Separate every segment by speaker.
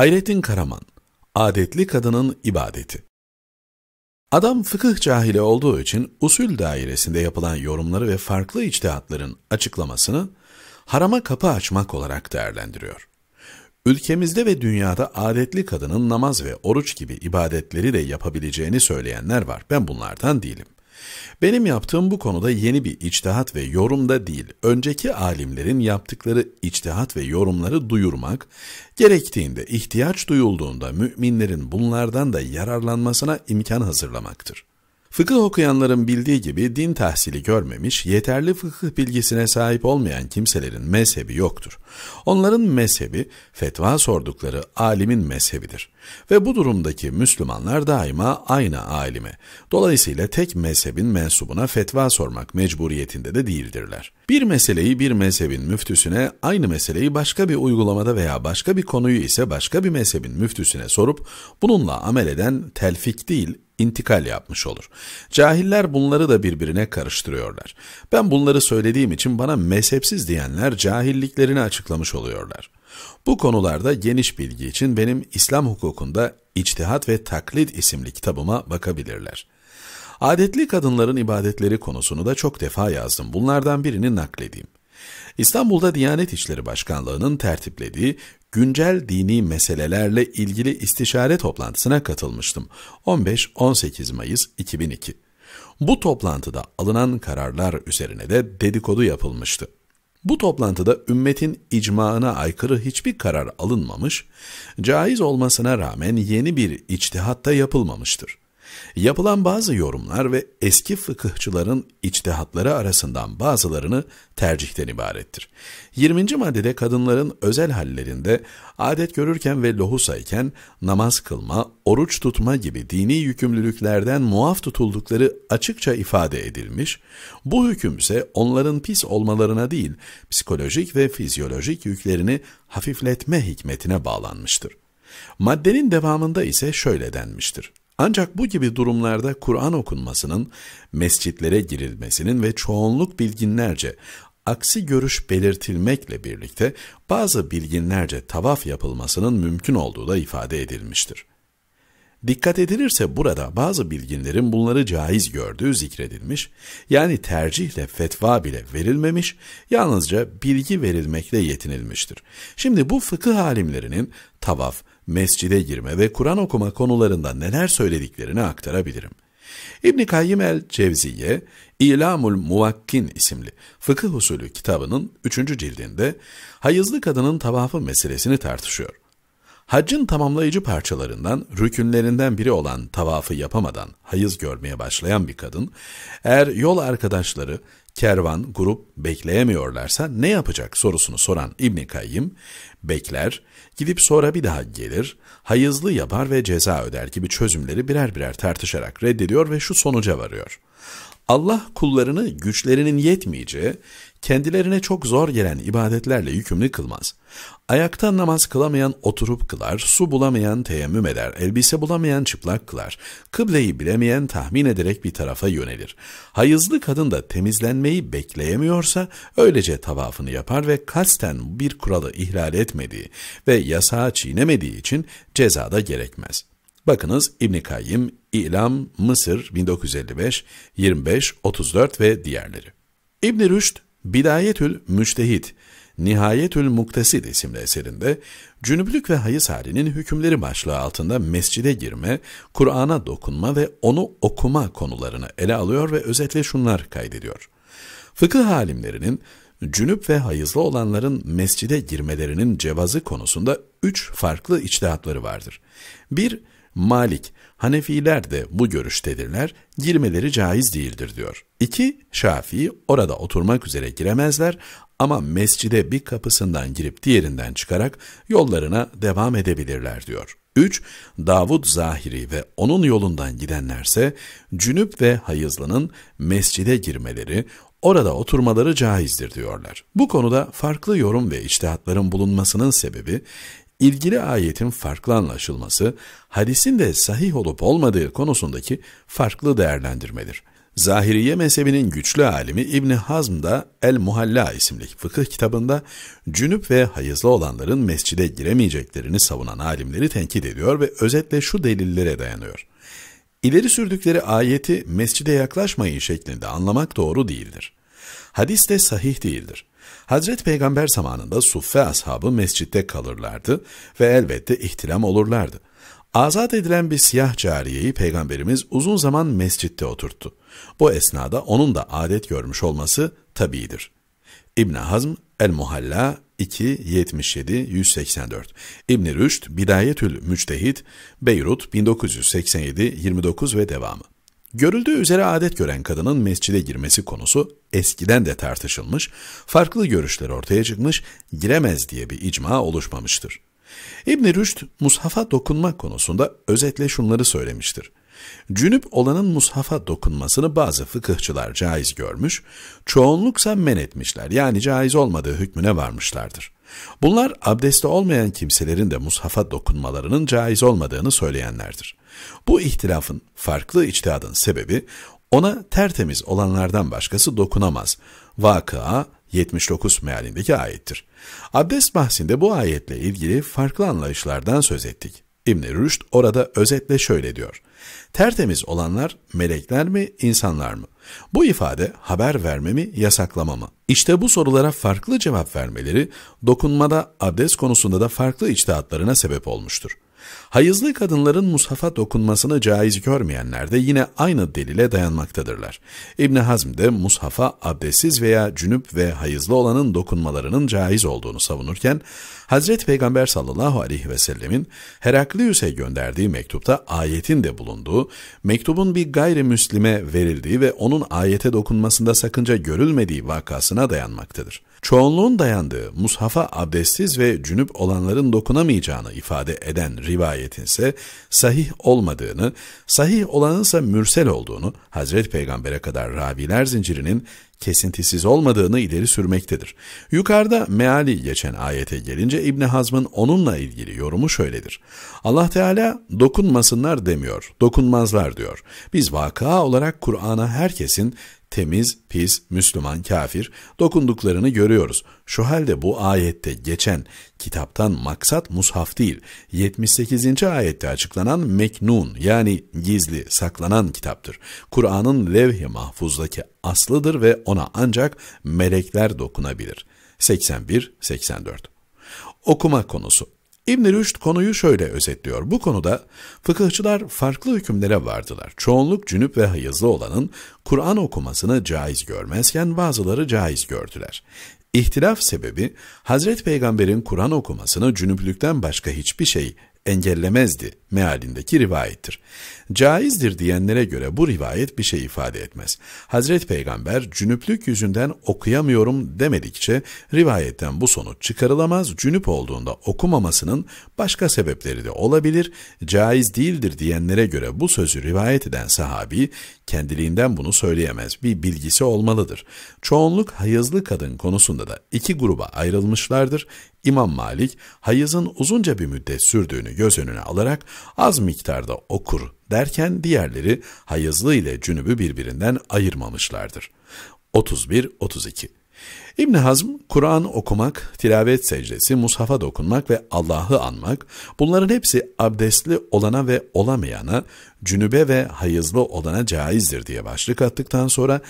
Speaker 1: Hayrettin Karaman, Adetli Kadının İbadeti Adam fıkıh cahili olduğu için usul dairesinde yapılan yorumları ve farklı içtihatların açıklamasını harama kapı açmak olarak değerlendiriyor. Ülkemizde ve dünyada adetli kadının namaz ve oruç gibi ibadetleri de yapabileceğini söyleyenler var. Ben bunlardan değilim. Benim yaptığım bu konuda yeni bir içtihat ve yorumda değil, önceki alimlerin yaptıkları içtihat ve yorumları duyurmak, gerektiğinde, ihtiyaç duyulduğunda müminlerin bunlardan da yararlanmasına imkan hazırlamaktır. Fıkıh okuyanların bildiği gibi din tahsili görmemiş, yeterli fıkıh bilgisine sahip olmayan kimselerin mezhebi yoktur. Onların mezhebi, fetva sordukları alimin mezhebidir. Ve bu durumdaki Müslümanlar daima aynı alime. Dolayısıyla tek mezhebin mensubuna fetva sormak mecburiyetinde de değildirler. Bir meseleyi bir mezhebin müftüsüne, aynı meseleyi başka bir uygulamada veya başka bir konuyu ise başka bir mezhebin müftüsüne sorup, bununla amel eden telfik değil, intikal yapmış olur. Cahiller bunları da birbirine karıştırıyorlar. Ben bunları söylediğim için bana mezhepsiz diyenler cahilliklerini açıklamış oluyorlar. Bu konularda geniş bilgi için benim İslam hukukunda İçtihat ve Taklit isimli kitabıma bakabilirler. Adetli kadınların ibadetleri konusunu da çok defa yazdım. Bunlardan birini nakledeyim. İstanbul'da Diyanet İşleri Başkanlığı'nın tertiplediği güncel dini meselelerle ilgili istişare toplantısına katılmıştım. 15-18 Mayıs 2002. Bu toplantıda alınan kararlar üzerine de dedikodu yapılmıştı. Bu toplantıda ümmetin icmaına aykırı hiçbir karar alınmamış, caiz olmasına rağmen yeni bir içtihat da yapılmamıştır. Yapılan bazı yorumlar ve eski fıkıhçıların içtihatları arasından bazılarını tercihten ibarettir. 20. maddede kadınların özel hallerinde adet görürken ve lohusayken namaz kılma, oruç tutma gibi dini yükümlülüklerden muaf tutuldukları açıkça ifade edilmiş, bu hüküm ise onların pis olmalarına değil, psikolojik ve fizyolojik yüklerini hafifletme hikmetine bağlanmıştır. Maddenin devamında ise şöyle denmiştir. Ancak bu gibi durumlarda Kur'an okunmasının, mescitlere girilmesinin ve çoğunluk bilginlerce aksi görüş belirtilmekle birlikte bazı bilginlerce tavaf yapılmasının mümkün olduğu da ifade edilmiştir. Dikkat edilirse burada bazı bilginlerin bunları caiz gördüğü zikredilmiş, yani tercihle fetva bile verilmemiş, yalnızca bilgi verilmekle yetinilmiştir. Şimdi bu fıkıh alimlerinin tavaf, mescide girme ve Kur'an okuma konularında neler söylediklerini aktarabilirim. İbn Kayyim el-Cevziye İlamul Muvakkin isimli fıkıh usulü kitabının 3. cildinde hayızlı kadının tavafı meselesini tartışıyor. Haccın tamamlayıcı parçalarından, rükünlerinden biri olan tavafı yapamadan hayız görmeye başlayan bir kadın, eğer yol arkadaşları, kervan, grup bekleyemiyorlarsa ne yapacak sorusunu soran İbn Kayyim, bekler, gidip sonra bir daha gelir, hayızlı yapar ve ceza öder gibi çözümleri birer birer tartışarak reddediyor ve şu sonuca varıyor. Allah kullarını güçlerinin yetmeyeceği, kendilerine çok zor gelen ibadetlerle yükümlü kılmaz. Ayakta namaz kılamayan oturup kılar, su bulamayan teyemmüm eder, elbise bulamayan çıplak kılar, kıbleyi bilemeyen tahmin ederek bir tarafa yönelir. Hayızlı kadın da temizlenmeyi bekleyemiyorsa öylece tavafını yapar ve kasten bir kuralı ihlal etmediği ve yasağı çiğnemediği için cezada gerekmez. Bakınız İbn Kayyim, İlam, Mısır 1955, 25, 34 ve diğerleri. İbn Rüşd, Bidayetül Müçtehit, Nihayetül Muktesid isimli eserinde cünüplük ve hayız halinin hükümleri başlığı altında mescide girme, Kur'an'a dokunma ve onu okuma konularını ele alıyor ve özetle şunlar kaydediyor. Fıkıh alimlerinin cünüp ve hayızlı olanların mescide girmelerinin cevazı konusunda üç farklı içtihatları vardır. Bir, Malik, Hanefiler de bu görüştedirler, girmeleri caiz değildir diyor. 2. Şafii orada oturmak üzere giremezler ama mescide bir kapısından girip diğerinden çıkarak yollarına devam edebilirler diyor. 3. Davud Zahiri ve onun yolundan gidenlerse cünüp ve hayızlının mescide girmeleri, orada oturmaları caizdir diyorlar. Bu konuda farklı yorum ve içtihatların bulunmasının sebebi ilgili ayetin farklı anlaşılması, hadisin de sahih olup olmadığı konusundaki farklı değerlendirmedir. Zahiriye mezhebinin güçlü alimi İbni Hazm da El Muhalla isimli fıkıh kitabında cünüp ve hayızlı olanların mescide giremeyeceklerini savunan alimleri tenkit ediyor ve özetle şu delillere dayanıyor. İleri sürdükleri ayeti mescide yaklaşmayın şeklinde anlamak doğru değildir. Hadis de sahih değildir. Hazreti Peygamber zamanında suffe ashabı mescitte kalırlardı ve elbette ihtilam olurlardı. Azat edilen bir siyah cariyeyi Peygamberimiz uzun zaman mescitte oturttu. Bu esnada onun da adet görmüş olması tabidir. İbn Hazm El-Muhalla 2.77-184 İbn-i Rüşd Bidayetül Müctehid, Beyrut 1987-29 ve devamı Görüldüğü üzere adet gören kadının mescide girmesi konusu eskiden de tartışılmış, farklı görüşler ortaya çıkmış, giremez diye bir icma oluşmamıştır. İbn Rüşd, mushafa dokunma konusunda özetle şunları söylemiştir. Cünüp olanın mushafa dokunmasını bazı fıkıhçılar caiz görmüş, çoğunluksa men etmişler yani caiz olmadığı hükmüne varmışlardır. Bunlar abdeste olmayan kimselerin de mushafa dokunmalarının caiz olmadığını söyleyenlerdir. Bu ihtilafın, farklı içtihadın sebebi ona tertemiz olanlardan başkası dokunamaz. Vakıa 79 mealindeki ayettir. Abdest bahsinde bu ayetle ilgili farklı anlayışlardan söz ettik. İbn-i Rüşd orada özetle şöyle diyor. Tertemiz olanlar melekler mi, insanlar mı? Bu ifade haber vermemi, yasaklamamı. İşte bu sorulara farklı cevap vermeleri dokunmada abdest konusunda da farklı içtihatlarına sebep olmuştur. Hayızlı kadınların mushafa dokunmasını caiz görmeyenler de yine aynı delile dayanmaktadırlar. İbn Hazm de mushafa abdestsiz veya cünüp ve hayızlı olanın dokunmalarının caiz olduğunu savunurken Hazreti Peygamber sallallahu aleyhi ve sellemin Heraklius'e gönderdiği mektupta ayetin de bulunduğu, mektubun bir gayrimüslime verildiği ve onun çoğunluğun ayete dokunmasında sakınca görülmediği vakasına dayanmaktadır. Çoğunluğun dayandığı mushafa abdestsiz ve cünüp olanların dokunamayacağını ifade eden rivayetin ise sahih olmadığını, sahih olanın ise mürsel olduğunu Hazreti Peygamber'e kadar raviler zincirinin kesintisiz olmadığını ileri sürmektedir. Yukarıda meali geçen ayete gelince İbni Hazm'ın onunla ilgili yorumu şöyledir. Allah Teala dokunmasınlar demiyor, dokunmazlar diyor. Biz vaka olarak Kur'an'a herkesin temiz, pis, Müslüman, kafir dokunduklarını görüyoruz. Şu halde bu ayette geçen kitaptan maksat mushaf değil, 78. ayette açıklanan meknun yani gizli, saklanan kitaptır. Kur'an'ın levh-i mahfuzdaki aslıdır ve ona ancak melekler dokunabilir. 81-84 Okuma konusu i̇bn Rüşd konuyu şöyle özetliyor. Bu konuda fıkıhçılar farklı hükümlere vardılar. Çoğunluk cünüp ve hayızlı olanın Kur'an okumasını caiz görmezken bazıları caiz gördüler. İhtilaf sebebi Hazreti Peygamber'in Kur'an okumasını cünüplükten başka hiçbir şey engellemezdi mealindeki rivayettir. Caizdir diyenlere göre bu rivayet bir şey ifade etmez. Hazreti Peygamber cünüplük yüzünden okuyamıyorum demedikçe rivayetten bu sonuç çıkarılamaz. Cünüp olduğunda okumamasının başka sebepleri de olabilir. Caiz değildir diyenlere göre bu sözü rivayet eden sahabi kendiliğinden bunu söyleyemez, bir bilgisi olmalıdır. Çoğunluk hayızlı kadın konusunda da iki gruba ayrılmışlardır. İmam Malik, hayızın uzunca bir müddet sürdüğünü göz önüne alarak az miktarda okur derken diğerleri hayızlı ile cünübü birbirinden ayırmamışlardır. 31-32 İbn Hazm, Kur'an okumak, tilavet secdesi, mushafa dokunmak ve Allah'ı anmak, bunların hepsi abdestli olana ve olamayana, cünübe ve hayızlı olana caizdir diye başlık attıktan sonra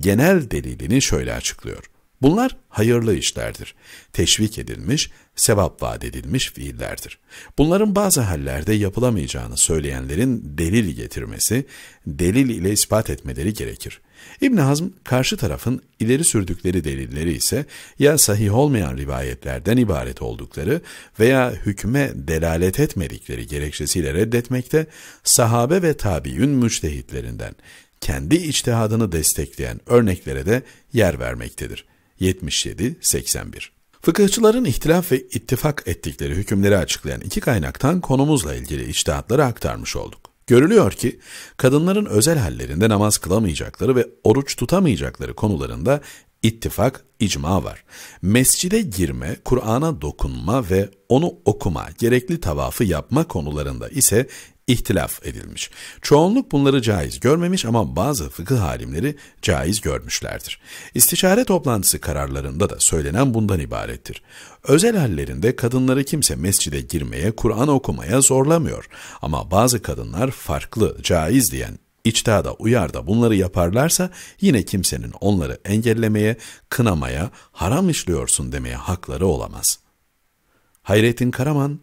Speaker 1: genel delilini şöyle açıklıyor. Bunlar hayırlı işlerdir. Teşvik edilmiş, sevap vaat edilmiş fiillerdir. Bunların bazı hallerde yapılamayacağını söyleyenlerin delil getirmesi, delil ile ispat etmeleri gerekir. İbn Hazm karşı tarafın ileri sürdükleri delilleri ise ya sahih olmayan rivayetlerden ibaret oldukları veya hükme delalet etmedikleri gerekçesiyle reddetmekte, sahabe ve tabiün müçtehitlerinden, kendi içtihadını destekleyen örneklere de yer vermektedir. 77-81. Fıkıhçıların ihtilaf ve ittifak ettikleri hükümleri açıklayan iki kaynaktan konumuzla ilgili içtihatları aktarmış olduk. Görülüyor ki kadınların özel hallerinde namaz kılamayacakları ve oruç tutamayacakları konularında ittifak, icma var. Mescide girme, Kur'an'a dokunma ve onu okuma, gerekli tavafı yapma konularında ise ihtilaf edilmiş. Çoğunluk bunları caiz görmemiş ama bazı fıkıh halimleri caiz görmüşlerdir. İstişare toplantısı kararlarında da söylenen bundan ibarettir. Özel hallerinde kadınları kimse mescide girmeye, Kur'an okumaya zorlamıyor. Ama bazı kadınlar farklı, caiz diyen İçtihada uyarda bunları yaparlarsa yine kimsenin onları engellemeye, kınamaya, haram işliyorsun demeye hakları olamaz. Hayrettin Karaman